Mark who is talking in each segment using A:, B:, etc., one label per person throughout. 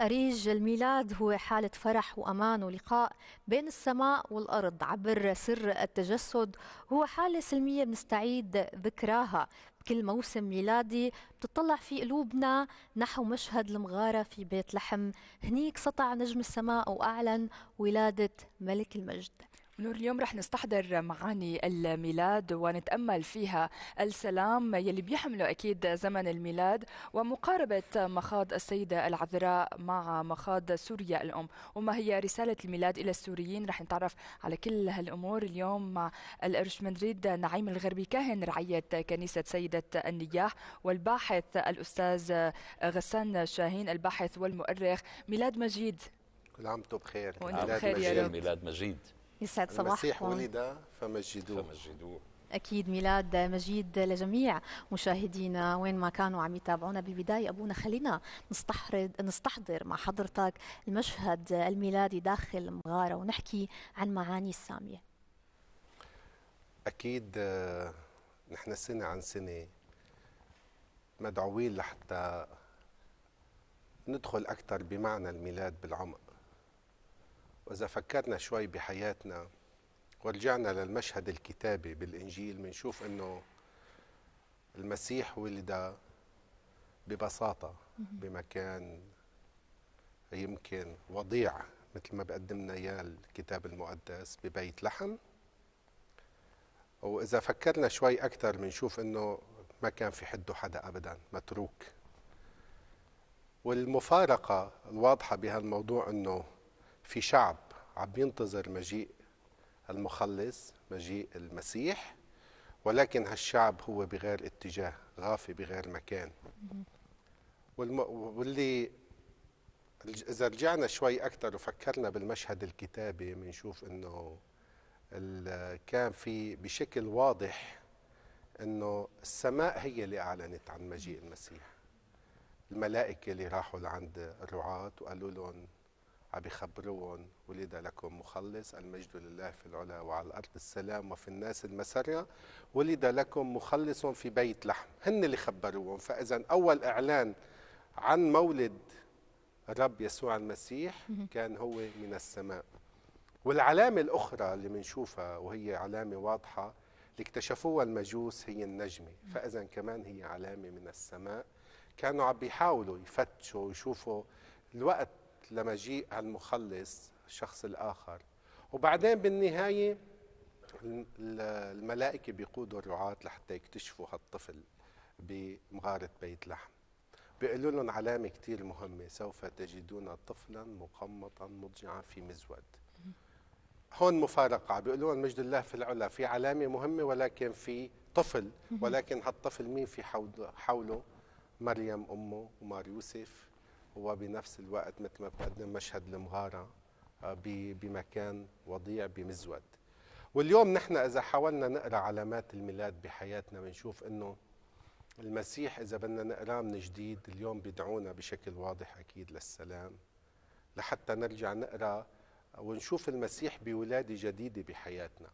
A: أريج الميلاد هو حالة فرح وأمان ولقاء بين السماء والأرض عبر سر التجسد هو حالة سلمية بنستعيد ذكراها كل موسم ميلادي بتطلع في قلوبنا نحو مشهد المغارة في بيت لحم هنيك سطع نجم السماء وأعلن ولادة ملك المجد
B: نور اليوم رح نستحضر معاني الميلاد ونتأمل فيها السلام يلي بيحمله أكيد زمن الميلاد ومقاربة مخاض السيدة العذراء مع مخاض سوريا الأم وما هي رسالة الميلاد إلى السوريين رح نتعرف على كل هالأمور اليوم مع الأرش مدريد نعيم الغربي كاهن رعية كنيسة سيدة النياح والباحث الأستاذ غسان شاهين الباحث والمؤرخ ميلاد
A: مجيد
C: كل عام وانتم بخير ميلاد مجيد, ميلاد مجيد. يسعد صباحكم المسيح ولد فمجدوه فمجدوه
A: أكيد ميلاد مجيد لجميع مشاهدينا وين ما كانوا عم يتابعونا بالبداية أبونا خلينا نستحرد نستحضر مع حضرتك المشهد الميلادي داخل المغارة ونحكي عن معاني السامية
C: أكيد آه، نحن سنة عن سنة مدعوين لحتى ندخل أكثر بمعنى الميلاد بالعمق وإذا فكرنا شوي بحياتنا ورجعنا للمشهد الكتابي بالإنجيل بنشوف إنه المسيح ولد ببساطة بمكان يمكن وضيع مثل ما بقدمنا إياه الكتاب المقدس ببيت لحم وإذا فكرنا شوي أكثر بنشوف إنه ما كان في حده حدا أبدا متروك والمفارقة الواضحة بهالموضوع إنه في شعب عم ينتظر مجيء المخلص مجيء المسيح ولكن هالشعب هو بغير اتجاه غافي بغير مكان والم... واللي اذا رجعنا شوي اكثر وفكرنا بالمشهد الكتابي بنشوف انه ال... كان في بشكل واضح انه السماء هي اللي اعلنت عن مجيء المسيح الملائكه اللي راحوا لعند الرعاه وقالوا لهم عم بخبروهم ولد لكم مخلص المجد لله في العلا وعلى الأرض السلام وفي الناس المسرة ولد لكم مخلص في بيت لحم هن اللي خبروهم فإذا أول إعلان عن مولد الرب يسوع المسيح كان هو من السماء والعلامة الأخرى اللي بنشوفها وهي علامة واضحة اللي اكتشفوها المجوس هي النجمة فإذا كمان هي علامة من السماء كانوا عم بيحاولوا يفتشوا ويشوفوا الوقت لمجيء المخلص الشخص الآخر وبعدين بالنهاية الملائكة بيقودوا الرعاة لحتى يكتشفوا هالطفل بمغارة بيت لحم بيقولوا لهم علامة كتير مهمة سوف تجدون طفلا مقمطا مضجعا في مزود هون مفارقة بيقولوا لهم مجد الله في العلا في علامة مهمة ولكن في طفل ولكن هالطفل مين في حوله مريم أمه ومار يوسف وبنفس الوقت مثل ما بقدم مشهد المغاره آه، بمكان وضيع بمزود واليوم نحن اذا حاولنا نقرا علامات الميلاد بحياتنا بنشوف انه المسيح اذا بدنا نقراه من جديد اليوم بيدعونا بشكل واضح اكيد للسلام لحتى نرجع نقرا ونشوف المسيح بولاده جديده بحياتنا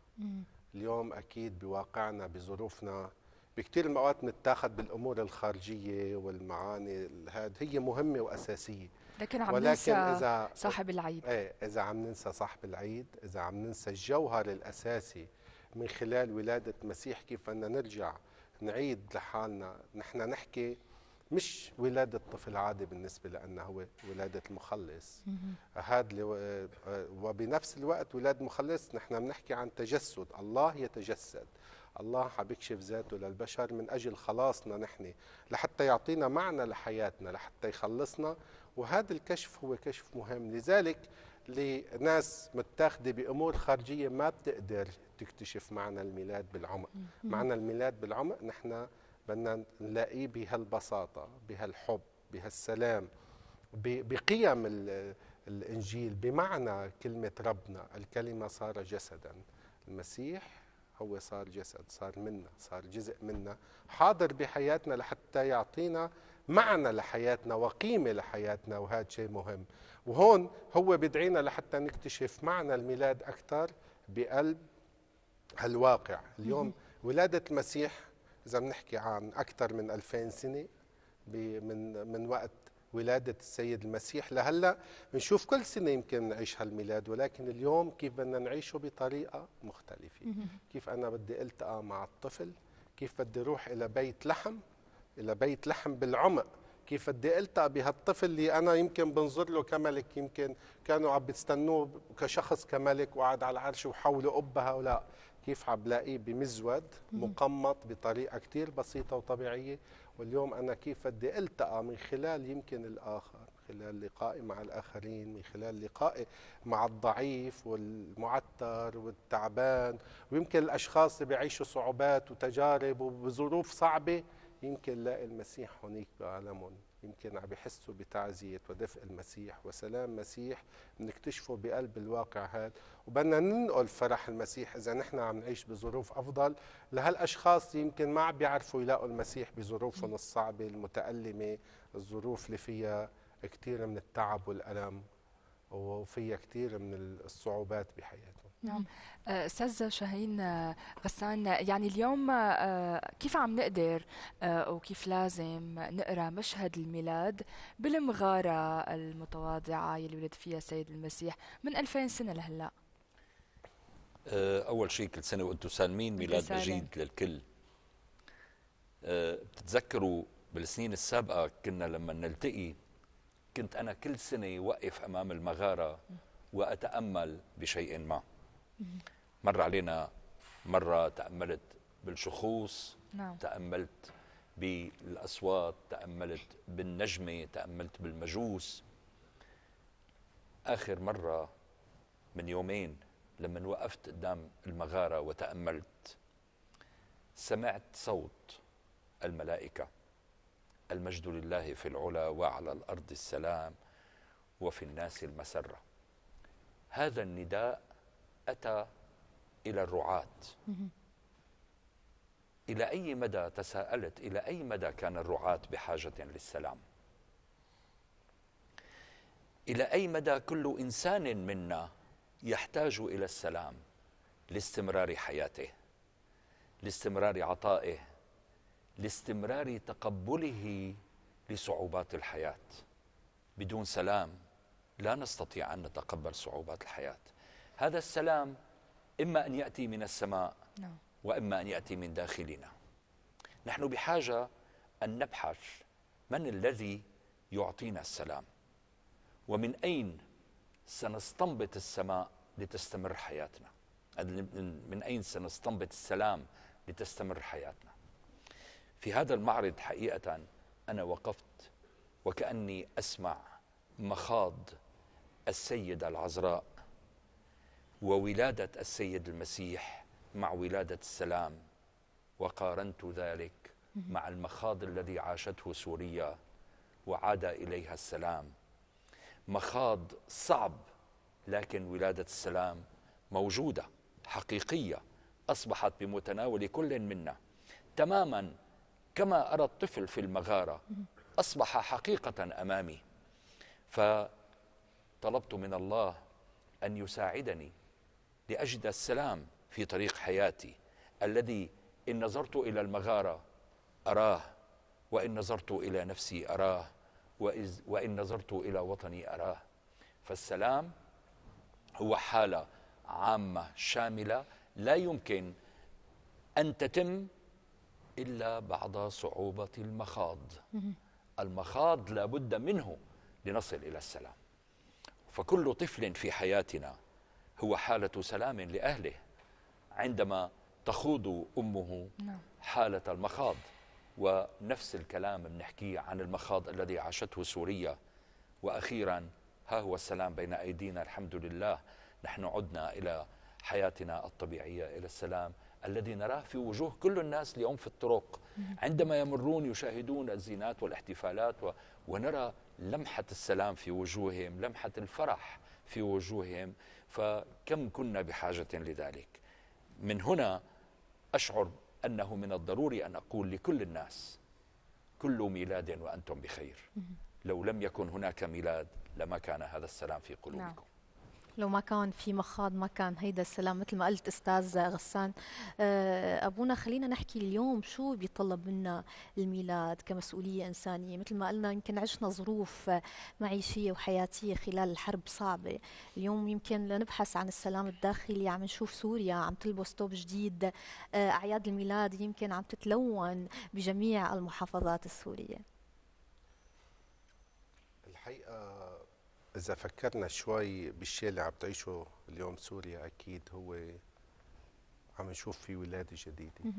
C: اليوم اكيد بواقعنا بظروفنا بكتير المواد متاخد بالامور الخارجيه والمعاني هذه هي مهمه واساسيه
B: لكن عم ولكن ننسى إذا
C: صاحب العيد ايه اذا عم ننسى صاحب العيد اذا عم ننسى الجوهر الاساسي من خلال ولاده مسيح كيف بدنا نرجع نعيد لحالنا نحن نحكي مش ولادة طفل عادي بالنسبة لأنه هو ولادة المخلص هذا آه، وبنفس الوقت ولاد مخلص نحن بنحكي عن تجسد الله يتجسد الله عم بيكشف ذاته للبشر من أجل خلاصنا نحن لحتى يعطينا معنى لحياتنا لحتى يخلصنا وهذا الكشف هو كشف مهم لذلك لناس متاخده بامور خارجيه ما بتقدر تكتشف معنى الميلاد بالعمق معنى الميلاد بالعمق نحن بدنا نلاقيه بهالبساطه بهالحب بهالسلام بقيم الانجيل بمعنى كلمه ربنا الكلمه صار جسدا المسيح هو صار جسد صار منا صار جزء منا حاضر بحياتنا لحتى يعطينا معنى لحياتنا وقيمة لحياتنا وهذا شيء مهم وهون هو بدعينا لحتى نكتشف معنى الميلاد أكثر بقلب هالواقع اليوم ولادة المسيح إذا بنحكي عن أكثر من 2000 سنة من من وقت ولاده السيد المسيح لهلا بنشوف كل سنه يمكن نعيش هالميلاد ولكن اليوم كيف بدنا نعيشه بطريقه مختلفه كيف انا بدي التقى مع الطفل كيف بدي اروح الى بيت لحم الى بيت لحم بالعمق كيف بدي التقى بهالطفل اللي انا يمكن بنظر له كملك يمكن كانوا عم بيستنوه كشخص كملك وقعد على العرش وحوله قبه هؤلاء كيف عم بلاقيه بمزود مقمط بطريقه كثير بسيطه وطبيعيه واليوم أنا كيف بدي ألتقى من خلال يمكن الآخر من خلال لقائي مع الآخرين من خلال لقائي مع الضعيف والمعتر والتعبان ويمكن الأشخاص اللي بيعيشوا صعوبات وتجارب وظروف صعبة يمكن لاقي المسيح هناك بعالمهم يمكن عم يحسوا بتعزية ودفء المسيح وسلام مسيح بنكتشفه بقلب الواقع هذا وبدنا ننقل فرح المسيح إذا نحن عم نعيش بظروف أفضل لهالأشخاص يمكن ما عم بيعرفوا يلاقوا المسيح بظروفهم الصعبة المتألمة الظروف اللي فيها كثير من التعب والألم وفيها كثير من الصعوبات بحياتهم
B: نعم استاذ شاهين غسان يعني اليوم آه، كيف عم نقدر آه، وكيف لازم نقرا مشهد الميلاد بالمغاره المتواضعه اللي ولد فيها السيد المسيح من 2000 سنه لهلا
D: آه، اول شيء كل سنه وانتم سالمين ميلاد مجيد للكل بتتذكروا بالسنين السابقه كنا لما نلتقي كنت انا كل سنه وقف امام المغاره واتامل بشيء ما مر علينا مرة تأملت بالشخوص نعم. تأملت بالأصوات تأملت بالنجمة تأملت بالمجوس آخر مرة من يومين لما وقفت قدام المغارة وتأملت سمعت صوت الملائكة المجد لله في العلا وعلى الأرض السلام وفي الناس المسرة هذا النداء أتى إلى الرعاة إلى أي مدى تساءلت إلى أي مدى كان الرعاة بحاجة للسلام إلى أي مدى كل إنسان منا يحتاج إلى السلام لاستمرار حياته لاستمرار عطائه لاستمرار تقبله لصعوبات الحياة بدون سلام لا نستطيع أن نتقبل صعوبات الحياة هذا السلام إما أن يأتي من السماء نعم. وإما أن يأتي من داخلنا نحن بحاجة أن نبحث من الذي يعطينا السلام ومن أين سنستنبط السماء لتستمر حياتنا من أين سنستنبط السلام لتستمر حياتنا في هذا المعرض حقيقة أنا وقفت وكأني أسمع مخاض السيدة العذراء وولادة السيد المسيح مع ولادة السلام وقارنت ذلك مع المخاض الذي عاشته سوريا وعاد إليها السلام مخاض صعب لكن ولادة السلام موجودة حقيقية أصبحت بمتناول كل منا تماما كما أرى الطفل في المغارة أصبح حقيقة أمامي فطلبت من الله أن يساعدني لأجد السلام في طريق حياتي الذي إن نظرت إلى المغارة أراه وإن نظرت إلى نفسي أراه وإن نظرت إلى وطني أراه فالسلام هو حالة عامة شاملة لا يمكن أن تتم إلا بعد صعوبة المخاض المخاض لابد منه لنصل إلى السلام فكل طفل في حياتنا هو حالة سلام لأهله عندما تخوض أمه نعم. حالة المخاض ونفس الكلام بنحكيه عن المخاض الذي عاشته سوريا وأخيرا ها هو السلام بين أيدينا الحمد لله نحن عدنا إلى حياتنا الطبيعية إلى السلام الذي نراه في وجوه كل الناس اليوم في الطرق عندما يمرون يشاهدون الزينات والاحتفالات و... ونرى لمحة السلام في وجوههم لمحة الفرح في وجوههم فكم كنا بحاجة لذلك من هنا أشعر أنه من الضروري أن أقول لكل الناس كل ميلاد وأنتم بخير لو لم يكن هناك ميلاد لما كان هذا السلام في
A: قلوبكم نعم. لو ما كان في مخاض ما كان هيدا السلام مثل ما قلت استاذ غسان آه، ابونا خلينا نحكي اليوم شو بيطلب منا الميلاد كمسؤوليه انسانيه مثل ما قلنا يمكن عشنا ظروف معيشيه وحياتيه خلال الحرب صعبه اليوم يمكن لنبحث عن السلام الداخلي عم نشوف سوريا عم تلبس ثوب جديد آه، اعياد الميلاد يمكن عم تتلون بجميع المحافظات السوريه
C: الحقيقه اذا فكرنا شوي بالشيء اللي عم تعيشه اليوم سوريا اكيد هو عم نشوف في ولاده جديده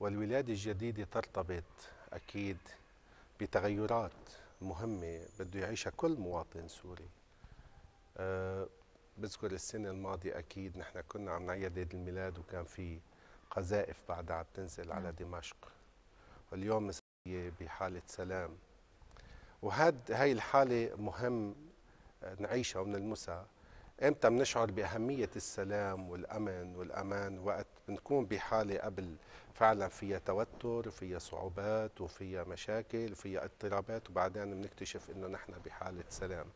C: والولاده الجديده ترتبط اكيد بتغيرات مهمه بده يعيشها كل مواطن سوري أه بذكر السنه الماضيه اكيد نحن كنا عم نعيد عيد الميلاد وكان في قذائف بعدها عم تنزل على نعم. دمشق واليوم بحاله سلام وهاد هاي الحالة مهم نعيشها ونلمسها امتى بنشعر باهميه السلام والامن والامان وقت بنكون بحاله قبل فعلا فيها توتر فيها صعوبات وفيها مشاكل وفيها اضطرابات وبعدين بنكتشف انه نحن بحاله سلام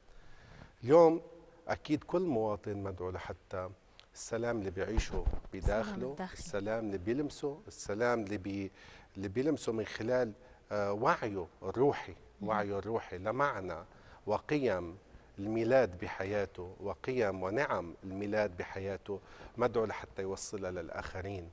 C: اليوم اكيد كل مواطن مدعو لحتى السلام اللي بيعيشه بداخله السلام اللي بيلمسه السلام اللي بي اللي بيلمسه من خلال آه، وعيه الروحي وعيه الروحي لمعنى وقيم الميلاد بحياته وقيم ونعم الميلاد بحياته مدعو لحتى يوصلها للآخرين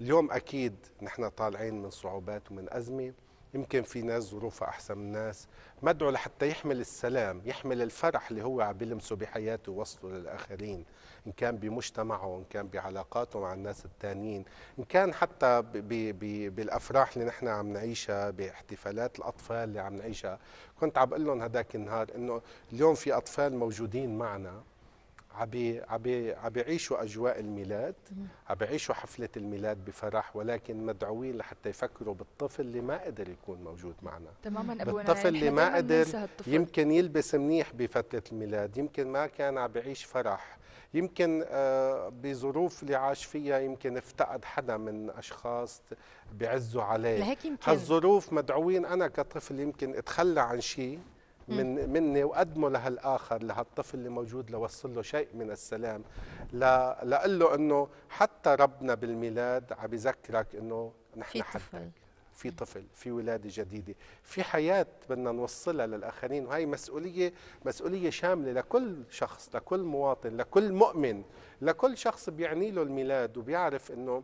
C: اليوم أكيد نحن طالعين من صعوبات ومن أزمة يمكن في ناس ظروفها أحسن من ناس مدعو لحتى يحمل السلام يحمل الفرح اللي هو عم بيلمسه بحياته ووصله للآخرين إن كان بمجتمعه إن كان بعلاقاته مع الناس التانيين إن كان حتى بي بي بالأفراح اللي نحن عم نعيشها باحتفالات الأطفال اللي عم نعيشها كنت عم بقول لهم هذاك النهار إنه اليوم في أطفال موجودين معنا عم بيعيشوا أجواء الميلاد عم بيعيشوا حفلة الميلاد بفرح ولكن مدعوين لحتى يفكروا بالطفل اللي ما قدر يكون موجود معنا تماما أبونا يعني بالطفل اللي ما قدر يمكن يلبس منيح بفترة الميلاد يمكن ما كان عم بيعيش فرح يمكن آه، بظروف اللي عاش فيها يمكن افتقد حدا من اشخاص بيعزوا عليه لهيك يمكن هالظروف مدعوين انا كطفل يمكن اتخلى عن شيء من مني وقدمه لهالاخر لهالطفل اللي موجود لوصل له شيء من السلام لقول له انه حتى ربنا بالميلاد عم بذكرك انه نحن حدك في طفل في ولاده جديده في حياه بدنا نوصلها للاخرين وهي مسؤوليه مسؤوليه شامله لكل شخص لكل مواطن لكل مؤمن لكل شخص بيعني له الميلاد وبيعرف انه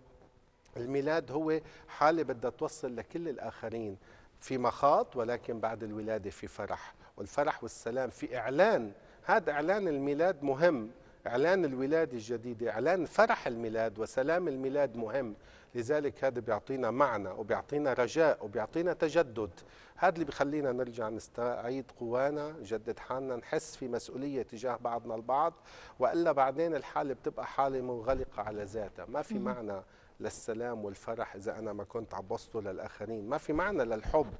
C: الميلاد هو حاله بدها توصل لكل الاخرين في مخاط ولكن بعد الولاده في فرح والفرح والسلام في إعلان هذا إعلان الميلاد مهم إعلان الولادة الجديدة إعلان فرح الميلاد وسلام الميلاد مهم لذلك هذا بيعطينا معنى وبيعطينا رجاء وبيعطينا تجدد هذا اللي بخلينا نرجع نستعيد قوانا نجدد حالنا نحس في مسؤولية تجاه بعضنا البعض وإلا بعدين الحالة بتبقى حالة منغلقة على ذاتها ما في معنى للسلام والفرح إذا أنا ما كنت بوصله للآخرين ما في معنى للحب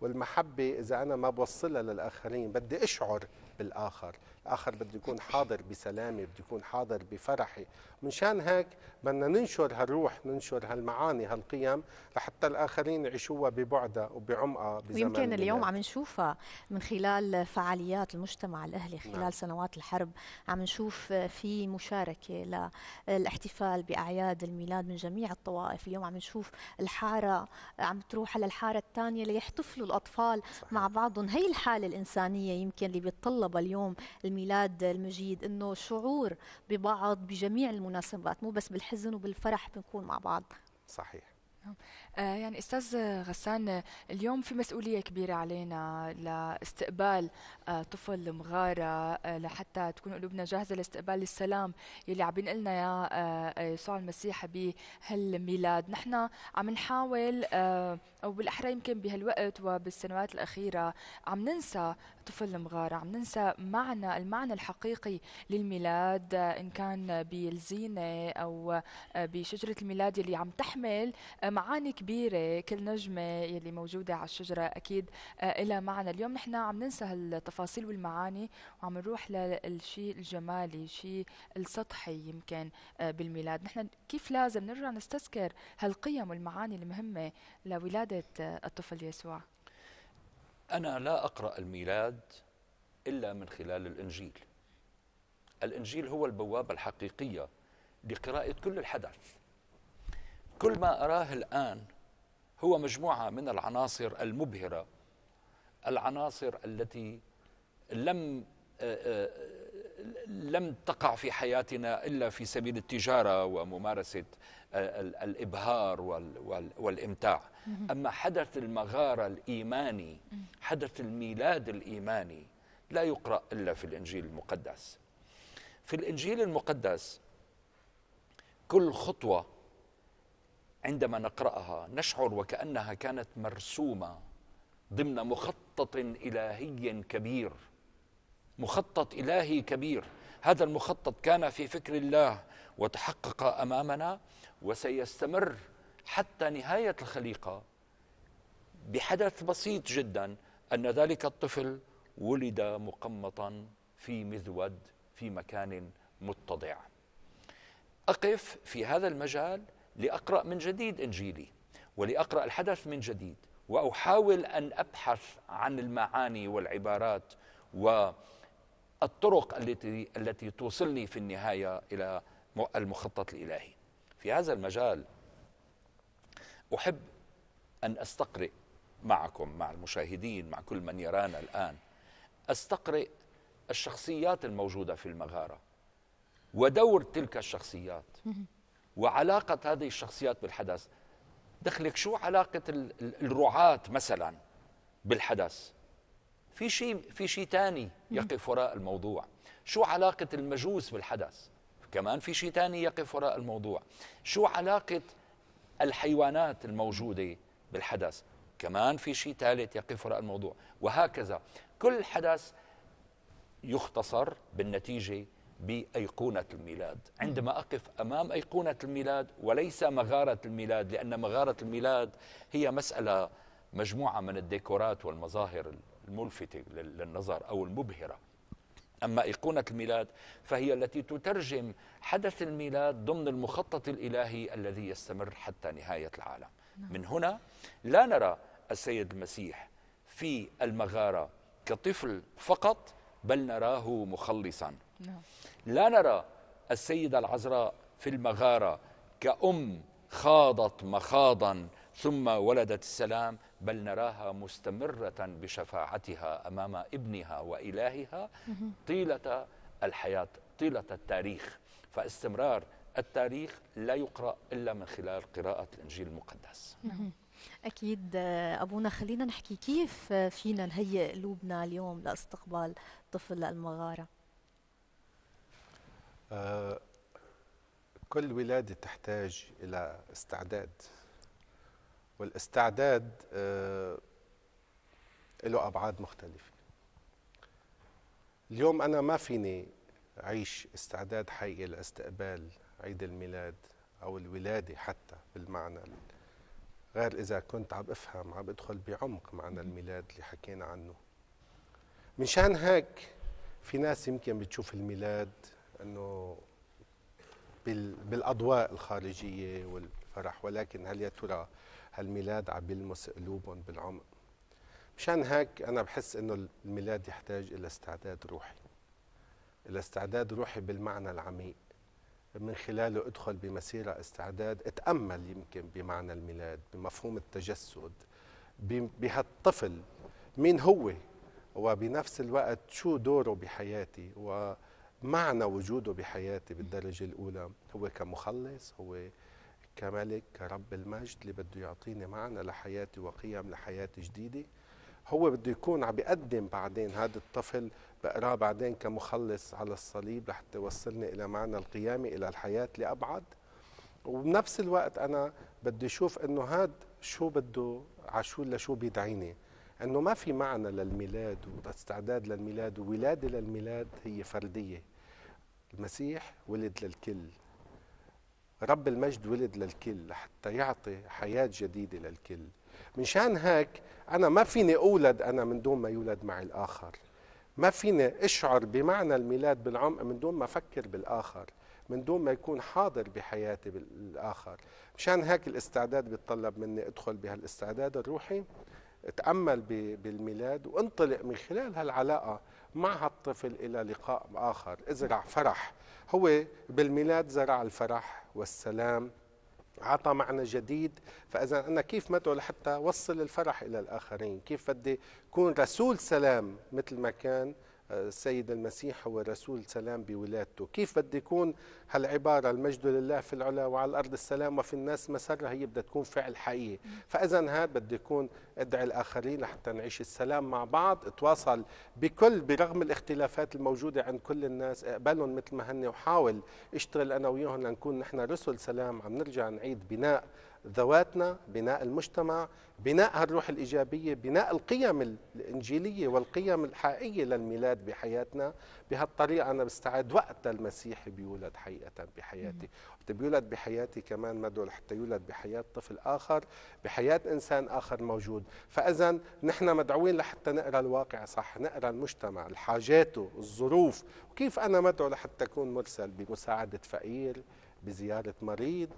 C: والمحبة إذا أنا ما بوصلها للآخرين بدي أشعر بالآخر الآخر بدي يكون حاضر بسلامي بدي يكون حاضر بفرحي من شان هيك بدنا ننشر هالروح ننشر هالمعاني هالقيم لحتى الآخرين يعيشوها ببعدها وبعمقها بزمن ويمكن اليوم عم
A: نشوفها من خلال فعاليات المجتمع الأهلي خلال نعم. سنوات الحرب عم نشوف في مشاركة للاحتفال بأعياد الميلاد من جميع الطوائف اليوم عم نشوف الحارة عم تروح على الحارة الثانية ليحتفلوا الأطفال صحيح. مع بعضهم هي الحالة الإنسانية يمكن اللي بيتطلبها اليوم الميلاد المجيد أنه شعور ببعض بجميع الم... بالمناسبات مو بس بالحزن وبالفرح بنكون مع بعض صحيح نعم. آه، يعني استاذ غسان اليوم في مسؤوليه
B: كبيره علينا لاستقبال آه، طفل مغاره آه، لحتى تكون قلوبنا جاهزه لاستقبال السلام يلي عم بينقلنا لنا يسوع المسيح بهالميلاد نحن عم نحاول او بالاحرى يمكن بهالوقت وبالسنوات الاخيره عم ننسى طفل المغاره عم ننسى معنى المعنى الحقيقي للميلاد ان كان بالزينه او بشجره الميلاد يلي عم تحمل معاني كبيرة كل نجمة يلي موجودة على الشجرة أكيد آه، إلى معنى اليوم نحن عم ننسى هالتفاصيل والمعاني وعم نروح للشيء الجمالي الشيء السطحي يمكن آه، بالميلاد نحن كيف لازم نرجع نستذكر هالقيم والمعاني المهمة لولادة آه، الطفل يسوع
D: أنا لا أقرأ الميلاد إلا من خلال الإنجيل الإنجيل هو البوابة الحقيقية لقراءة كل الحدث كل ما أراه الآن هو مجموعة من العناصر المبهرة العناصر التي لم آه، آه، لم تقع في حياتنا إلا في سبيل التجارة وممارسة آه، الإبهار والإمتاع أما حدث المغارة الإيماني حدث الميلاد الإيماني لا يقرأ إلا في الإنجيل المقدس في الإنجيل المقدس كل خطوة عندما نقرأها نشعر وكأنها كانت مرسومة ضمن مخطط إلهي كبير مخطط إلهي كبير هذا المخطط كان في فكر الله وتحقق أمامنا وسيستمر حتى نهاية الخليقة بحدث بسيط جدا أن ذلك الطفل ولد مقمطا في مذود في مكان متضع أقف في هذا المجال لأقرأ من جديد إنجيلي ولأقرأ الحدث من جديد وأحاول أن أبحث عن المعاني والعبارات والطرق التي التي توصلني في النهاية إلى المخطط الإلهي في هذا المجال أحب أن أستقرئ معكم مع المشاهدين مع كل من يرانا الآن أستقرئ الشخصيات الموجودة في المغارة ودور تلك الشخصيات وعلاقة هذه الشخصيات بالحدث دخلك شو علاقة الرعاة مثلا بالحدث في شيء في شيء ثاني يقف وراء الموضوع شو علاقة المجوس بالحدث كمان في شيء ثاني يقف وراء الموضوع شو علاقة الحيوانات الموجودة بالحدث كمان في شيء ثالث يقف وراء الموضوع وهكذا كل حدث يختصر بالنتيجة بايقونه الميلاد، عندما اقف امام ايقونه الميلاد وليس مغاره الميلاد لان مغاره الميلاد هي مساله مجموعه من الديكورات والمظاهر الملفته للنظر او المبهره. أما أيقونة الميلاد فهي التي تترجم حدث الميلاد ضمن المخطط الإلهي الذي يستمر حتى نهاية العالم نعم. من هنا لا نرى السيد المسيح في المغارة كطفل فقط بل نراه مخلصا نعم. لا نرى السيدة العذراء في المغارة كأم خاضت مخاضا ثم ولدت السلام بل نراها مستمرة بشفاعتها أمام ابنها وإلهها طيلة الحياة طيلة التاريخ فاستمرار التاريخ لا يقرأ إلا من خلال قراءة الإنجيل المقدس
A: نعم. أكيد أبونا خلينا نحكي كيف فينا نهيئ قلوبنا اليوم لاستقبال طفل المغارة
C: آه، كل ولاده تحتاج الى استعداد والاستعداد آه، له ابعاد مختلفه اليوم انا ما فيني اعيش استعداد حقيقي لاستقبال عيد الميلاد او الولاده حتى بالمعنى غير اذا كنت عم افهم عم ادخل بعمق معنى الميلاد اللي حكينا عنه مشان هيك في ناس يمكن بتشوف الميلاد انه بالاضواء الخارجيه والفرح ولكن هل يا ترى هالميلاد عم يلمس قلوبهم بالعمق مشان هيك انا بحس انه الميلاد يحتاج الى استعداد روحي الى استعداد روحي بالمعنى العميق من خلاله ادخل بمسيره استعداد اتامل يمكن بمعنى الميلاد بمفهوم التجسد بهالطفل مين هو وبنفس الوقت شو دوره بحياتي و معنى وجوده بحياتي بالدرجة الأولى هو كمخلص هو كملك كرب المجد اللي بده يعطيني معنى لحياتي وقيم لحياتي جديدة هو بده يكون عم بيقدم بعدين هذا الطفل بقراه بعدين كمخلص على الصليب لحتى يوصلني إلى معنى القيامة إلى الحياة لأبعد وبنفس الوقت أنا بدي أشوف إنه هاد شو بده عشو لشو بيدعيني أنه ما في معنى للميلاد واستعداد للميلاد وولادة للميلاد هي فردية المسيح ولد للكل رب المجد ولد للكل حتى يعطي حياة جديدة للكل مشان هيك أنا ما فيني أولد أنا من دون ما يولد معي الآخر ما فيني أشعر بمعنى الميلاد بالعمق من دون ما أفكر بالآخر من دون ما يكون حاضر بحياتي بالآخر مشان هيك الاستعداد بيتطلب مني أدخل بهالاستعداد الروحي تأمل بالميلاد وانطلق من خلال هالعلاقة مع هالطفل إلى لقاء آخر ازرع فرح هو بالميلاد زرع الفرح والسلام عطى معنى جديد فإذا أنا كيف مدعو لحتى وصل الفرح إلى الآخرين كيف بدي كون رسول سلام مثل ما كان السيد المسيح هو رسول سلام بولادته كيف بده يكون هالعبارة المجد لله في العلا وعلى الأرض السلام وفي الناس مسرة هي بدها تكون فعل حقيقي فإذا هذا بده يكون ادعي الآخرين لحتى نعيش السلام مع بعض اتواصل بكل برغم الاختلافات الموجودة عند كل الناس اقبلهم مثل ما هن وحاول اشتغل أنا وياهم لنكون نحن رسل سلام عم نرجع نعيد بناء ذواتنا بناء المجتمع بناء هالروح الإيجابية بناء القيم الإنجيلية والقيم الحقيقية للميلاد بحياتنا بهالطريقة أنا بستعد وقت المسيح بيولد حقيقة بحياتي وقت بيولد بحياتي كمان مدعو لحتى يولد بحياة طفل آخر بحياة إنسان آخر موجود فإذا نحن مدعوين لحتى نقرأ الواقع صح نقرأ المجتمع حاجاته الظروف وكيف أنا مدعو لحتى أكون مرسل بمساعدة فقير بزيارة مريض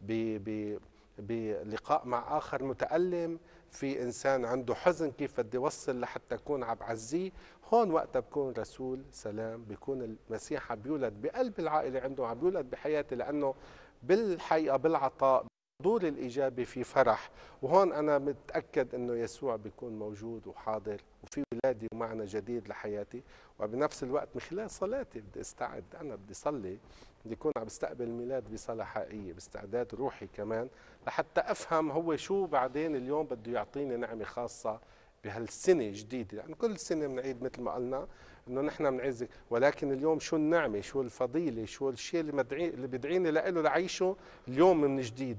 C: ب ب بلقاء مع آخر متألم في إنسان عنده حزن كيف بدي وصل لحتى أكون عم بعزيه هون وقتها بكون رسول سلام بكون المسيح عم بيولد بقلب العائلة عنده عم بيولد بحياتي لأنه بالحقيقة بالعطاء الحضور الايجابي في فرح وهون انا متاكد انه يسوع بيكون موجود وحاضر وفي ولادي ومعنى جديد لحياتي وبنفس الوقت من خلال صلاتي بدي استعد انا بدي صلي بدي اكون عم بستقبل ميلاد بصلاه حقيقيه باستعداد روحي كمان لحتى افهم هو شو بعدين اليوم بده يعطيني نعمه خاصه بهالسنه الجديده يعني كل سنه بنعيد مثل ما قلنا انه نحن بنعز ولكن اليوم شو النعمه شو الفضيله شو الشيء اللي مدعي اللي بدعيني له لعيشه اليوم من جديد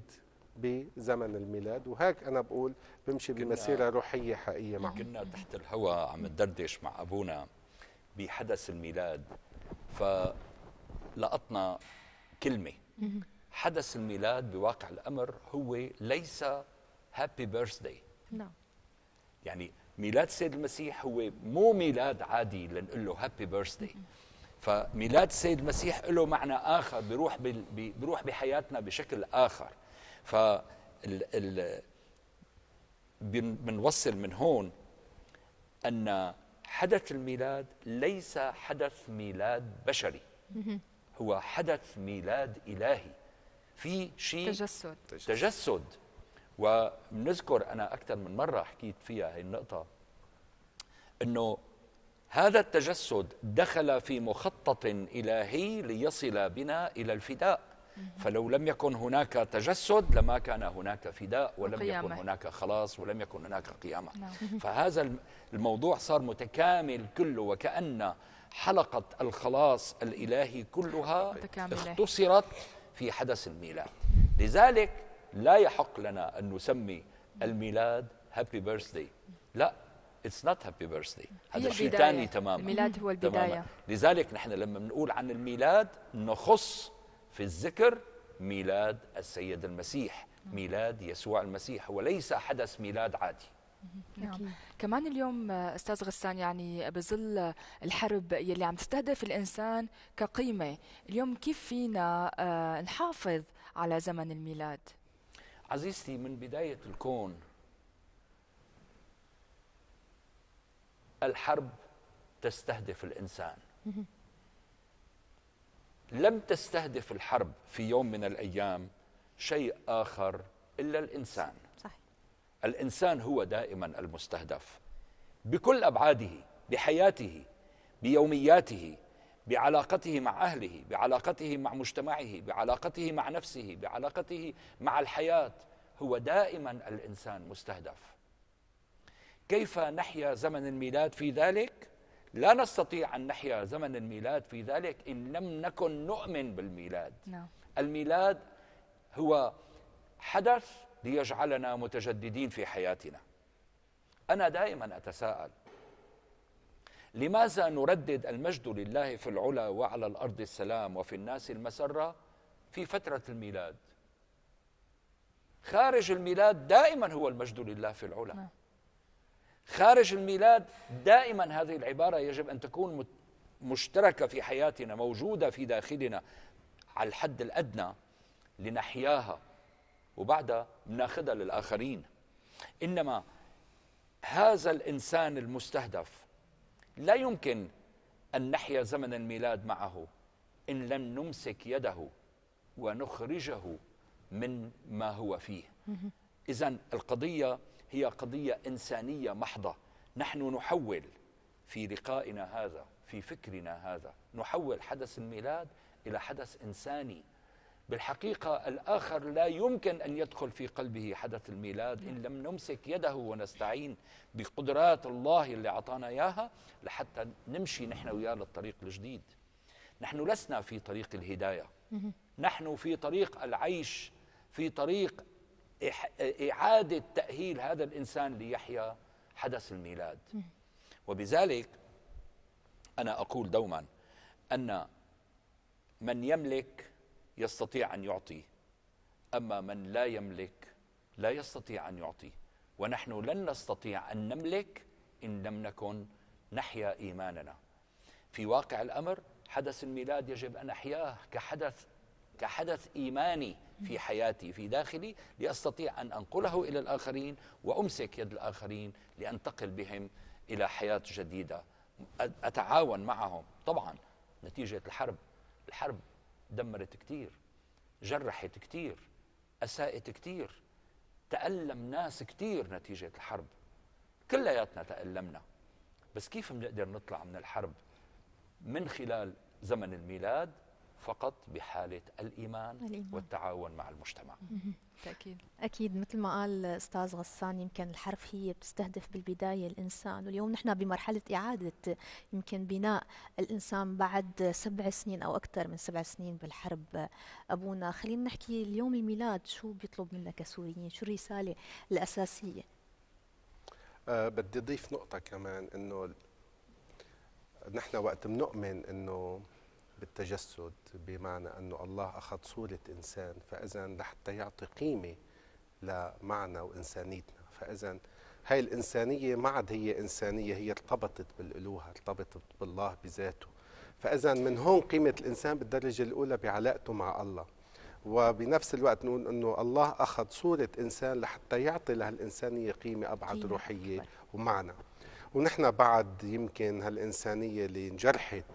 C: بزمن الميلاد وهيك أنا بقول بمشي بمسيرة روحية حقيقية معه كنا
D: تحت الهواء عم ندردش مع أبونا بحدث الميلاد فلقطنا كلمة حدث الميلاد بواقع الأمر هو ليس هابي بيرث داي نعم يعني ميلاد السيد المسيح هو مو ميلاد عادي لنقول له هابي بيرث داي فميلاد السيد المسيح له معنى اخر بروح بروح بحياتنا بشكل اخر ف بنوصل من هون أن حدث الميلاد ليس حدث ميلاد بشري هو حدث ميلاد إلهي في شيء تجسد تجسد وبنذكر أنا أكثر من مرة حكيت فيها هي النقطة أنه هذا التجسد دخل في مخطط إلهي ليصل بنا إلى الفداء فلو لم يكن هناك تجسد لما كان هناك فداء ولم يكن هناك خلاص ولم يكن هناك قيامة نعم. فهذا الموضوع صار متكامل كله وكأن حلقة الخلاص الإلهي كلها متكاملة. اختصرت في حدث الميلاد لذلك لا يحق لنا أن نسمي الميلاد هابي بيرثدي لا اتس نوت هابي بيرثدي هذا شيء ثاني تماما الميلاد هو البدايه تماماً. لذلك نحن لما بنقول عن الميلاد نخص في الذكر ميلاد السيد المسيح ميلاد يسوع المسيح وليس حدث ميلاد عادي
B: نعم كمان اليوم آه، استاذ غسان يعني بظل الحرب يلي عم تستهدف الانسان كقيمه اليوم كيف فينا آه، نحافظ على زمن الميلاد
D: عزيزتي من بدايه الكون الحرب تستهدف الانسان لم تستهدف الحرب في يوم من الأيام شيء آخر إلا الإنسان صحيح. الإنسان هو دائما المستهدف بكل أبعاده بحياته بيومياته بعلاقته مع أهله بعلاقته مع مجتمعه بعلاقته مع نفسه بعلاقته مع الحياة هو دائما الإنسان مستهدف كيف نحيا زمن الميلاد في ذلك؟ لا نستطيع أن نحيا زمن الميلاد في ذلك إن لم نكن نؤمن بالميلاد لا. نعم. الميلاد هو حدث ليجعلنا متجددين في حياتنا أنا دائما أتساءل لماذا نردد المجد لله في العلا وعلى الأرض السلام وفي الناس المسرة في فترة الميلاد خارج الميلاد دائما هو المجد لله في العلا لا. نعم. خارج الميلاد دائما هذه العبارة يجب أن تكون مشتركة في حياتنا موجودة في داخلنا على الحد الأدنى لنحياها وبعدها ناخذها للآخرين إنما هذا الإنسان المستهدف لا يمكن أن نحيا زمن الميلاد معه إن لم نمسك يده ونخرجه من ما هو فيه إذا القضية هي قضية إنسانية محضة نحن نحول في لقائنا هذا في فكرنا هذا نحول حدث الميلاد إلى حدث إنساني بالحقيقة الآخر لا يمكن أن يدخل في قلبه حدث الميلاد إن لم نمسك يده ونستعين بقدرات الله اللي أعطانا إياها لحتى نمشي نحن وياه للطريق الجديد نحن لسنا في طريق الهداية نحن في طريق العيش في طريق إعادة تأهيل هذا الإنسان ليحيا حدث الميلاد وبذلك أنا أقول دوما أن من يملك يستطيع أن يعطي أما من لا يملك لا يستطيع أن يعطي ونحن لن نستطيع أن نملك إن لم نكن نحيا إيماننا في واقع الأمر حدث الميلاد يجب أن أحياه كحدث كحدث إيماني في حياتي في داخلي لأستطيع أن أنقله إلى الآخرين وأمسك يد الآخرين لأنتقل بهم إلى حياة جديدة أتعاون معهم طبعا نتيجة الحرب الحرب دمرت كثير جرحت كثير أساءت كثير تألم ناس كثير نتيجة الحرب كلياتنا تألمنا بس كيف بنقدر نطلع من الحرب من خلال زمن الميلاد فقط بحالة الإيمان, الإيمان. والتعاون مع المجتمع
A: أكيد أكيد مثل ما قال أستاذ غسان يمكن الحرف هي بتستهدف بالبداية الإنسان واليوم نحن بمرحلة إعادة يمكن بناء الإنسان بعد سبع سنين أو أكثر من سبع سنين بالحرب أبونا خلينا نحكي اليوم الميلاد شو بيطلب منا كسوريين شو الرسالة الأساسية
C: أه بدي أضيف نقطة كمان إنه نحن وقت بنؤمن إنه بالتجسد بمعنى أنه الله أخذ صورة إنسان فإذا لحتى يعطي قيمة لمعنى وإنسانيتنا فإذا هاي الإنسانية ما عاد هي إنسانية هي ارتبطت بالألوهة ارتبطت بالله بذاته فإذا من هون قيمة الإنسان بالدرجة الأولى بعلاقته مع الله وبنفس الوقت نقول انه الله اخذ صوره انسان لحتى يعطي لهالانسانيه قيمه ابعد روحيه ومعنى ونحن بعد يمكن هالانسانيه اللي انجرحت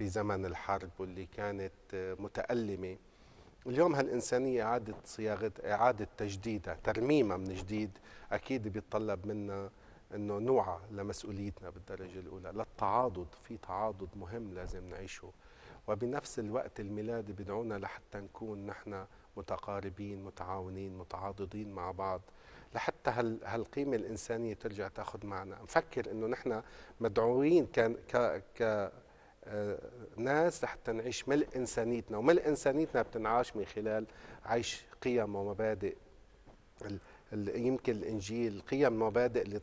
C: بزمن الحرب واللي كانت آه، متألمة اليوم هالإنسانية إعادة صياغة إعادة تجديدها ترميمها من جديد أكيد بيتطلب منا أنه نوعى لمسؤوليتنا بالدرجة الأولى للتعاضد في تعاضد مهم لازم نعيشه وبنفس الوقت الميلاد بدعونا لحتى نكون نحن متقاربين متعاونين متعاضدين مع بعض لحتى هال هالقيمة الإنسانية ترجع تاخذ معنا نفكر أنه نحن مدعوين كان ك ك ناس لحتى نعيش ملء انسانيتنا وملء انسانيتنا بتنعاش من خلال عيش قيم ومبادئ يمكن الانجيل قيم مبادئ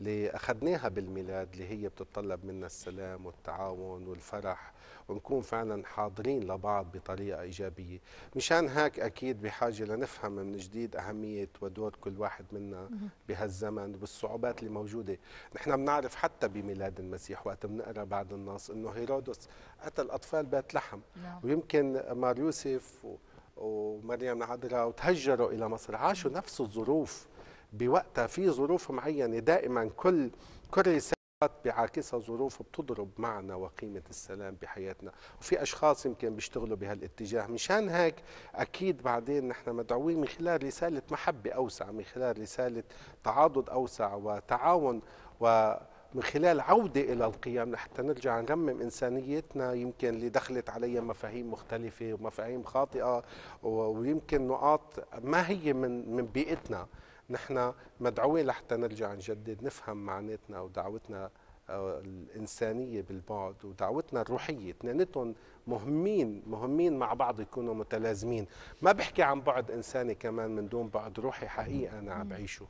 C: اللي اخذناها بالميلاد اللي هي بتتطلب منا السلام والتعاون والفرح ونكون فعلا حاضرين لبعض بطريقه ايجابيه مشان هيك اكيد بحاجه لنفهم من جديد اهميه ودور كل واحد منا بهالزمن وبالصعوبات اللي موجوده نحن بنعرف حتى بميلاد المسيح وقت بنقرا بعض النص انه هيرودس قتل اطفال بيت لحم نعم. ويمكن مار يوسف و ومريم عدرا وتهجروا الى مصر عاشوا نفس الظروف بوقتها في ظروف معينه دائما كل كل سنوات بعاكسها ظروف بتضرب معنى وقيمه السلام بحياتنا وفي اشخاص يمكن بيشتغلوا بهالاتجاه مشان هيك اكيد بعدين نحن مدعوين من خلال رساله محبه اوسع من خلال رساله تعاضد اوسع وتعاون و من خلال عودة إلى القيم لحتى نرجع نرمم إنسانيتنا يمكن اللي دخلت عليها مفاهيم مختلفة ومفاهيم خاطئة ويمكن نقاط ما هي من من بيئتنا نحن مدعوين لحتى نرجع نجدد نفهم معناتنا ودعوتنا آه، الإنسانية بالبعد ودعوتنا الروحية اثنيناتهم مهمين مهمين مع بعض يكونوا متلازمين ما بحكي عن بعد إنساني كمان من دون بعد روحي حقيقة أنا عم بعيشه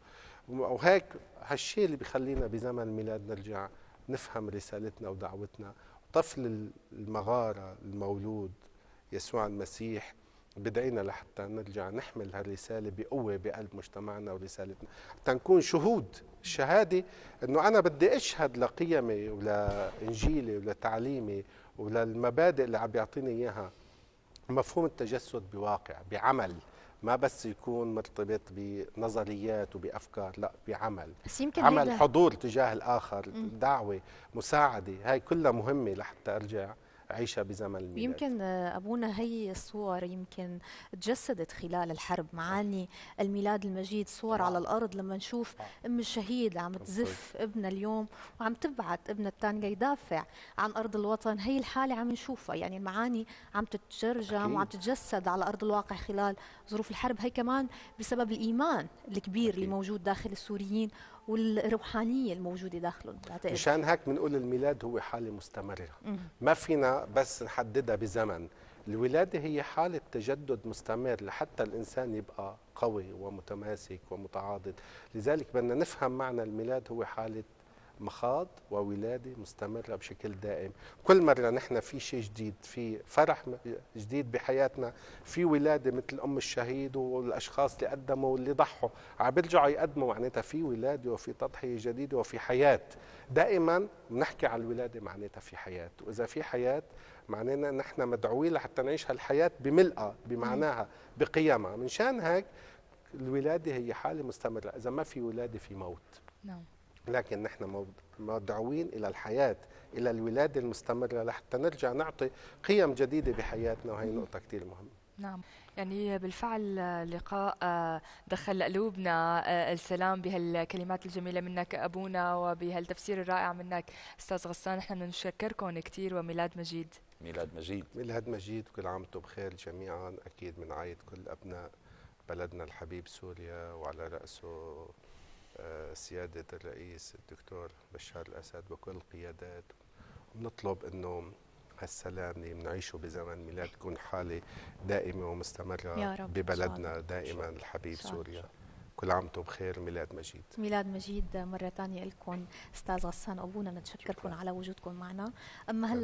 C: وهيك هالشيء اللي بخلينا بزمن ميلاد نرجع نفهم رسالتنا ودعوتنا طفل المغارة المولود يسوع المسيح بدعينا لحتى نرجع نحمل هالرسالة بقوة بقلب مجتمعنا ورسالتنا حتى نكون شهود الشهادة أنه أنا بدي أشهد لقيمي ولإنجيلي ولتعليمي وللمبادئ اللي عم بيعطيني إياها مفهوم التجسد بواقع بعمل ما بس يكون مرتبط بنظريات وبافكار لا بعمل عمل هيدا. حضور تجاه الاخر دعوه مساعده هاي كلها مهمه لحتى ارجع عيشها بزمن الميلاد يمكن
A: أبونا هي الصور يمكن تجسدت خلال الحرب معاني الميلاد المجيد صور نعم. على الأرض لما نشوف نعم. أم الشهيد عم تزف ابنها اليوم وعم تبعت ابنها الثاني ليدافع عن أرض الوطن هي الحالة عم نشوفها يعني المعاني عم تترجم وعم تتجسد على أرض الواقع خلال ظروف الحرب هي كمان بسبب الإيمان الكبير أكيد. اللي موجود داخل السوريين والروحانيه الموجوده داخلهم بعتقد مشان هيك
C: بنقول الميلاد هو حاله مستمره ما فينا بس نحددها بزمن الولاده هي حاله تجدد مستمر لحتى الانسان يبقى قوي ومتماسك ومتعاضد لذلك بدنا نفهم معنى الميلاد هو حاله مخاض وولاده مستمره بشكل دائم كل مره نحن في شيء جديد في فرح جديد بحياتنا في ولاده مثل ام الشهيد والاشخاص اللي قدموا واللي ضحوا عم بيرجعوا يقدموا معناتها في ولاده وفي تضحيه جديده وفي حياه دائما بنحكي على الولاده معناتها في حياه واذا في حياه معناتها نحن مدعوين لحتى نعيش هالحياه بملئها بمعناها بقيمها من شان هيك الولاده هي حاله مستمره اذا ما في ولاده في موت نعم لكن نحن مدعوين إلى الحياة إلى الولادة المستمرة لحتى نرجع نعطي قيم جديدة بحياتنا وهي نقطة كثير مهمة
B: نعم يعني بالفعل لقاء آه، دخل قلوبنا آه، السلام بهالكلمات الجميله منك ابونا وبهالتفسير الرائع منك استاذ غسان نحن بنشكركم كثير وميلاد مجيد
C: ميلاد مجيد ميلاد مجيد وكل عام وانتم بخير جميعا اكيد عايد كل ابناء بلدنا الحبيب سوريا وعلى راسه سيادة الرئيس الدكتور بشار الأسد وكل القيادات ونطلب أنه هالسلام اللي بنعيشه بزمن ميلاد تكون حالة دائمة ومستمرة يا رب ببلدنا دائما الحبيب سوريا كل عام وانتم بخير ميلاد مجيد
A: ميلاد مجيد مرة ثانية لكم أستاذ غسان أبونا نتشكركم على وجودكم معنا أما هلأ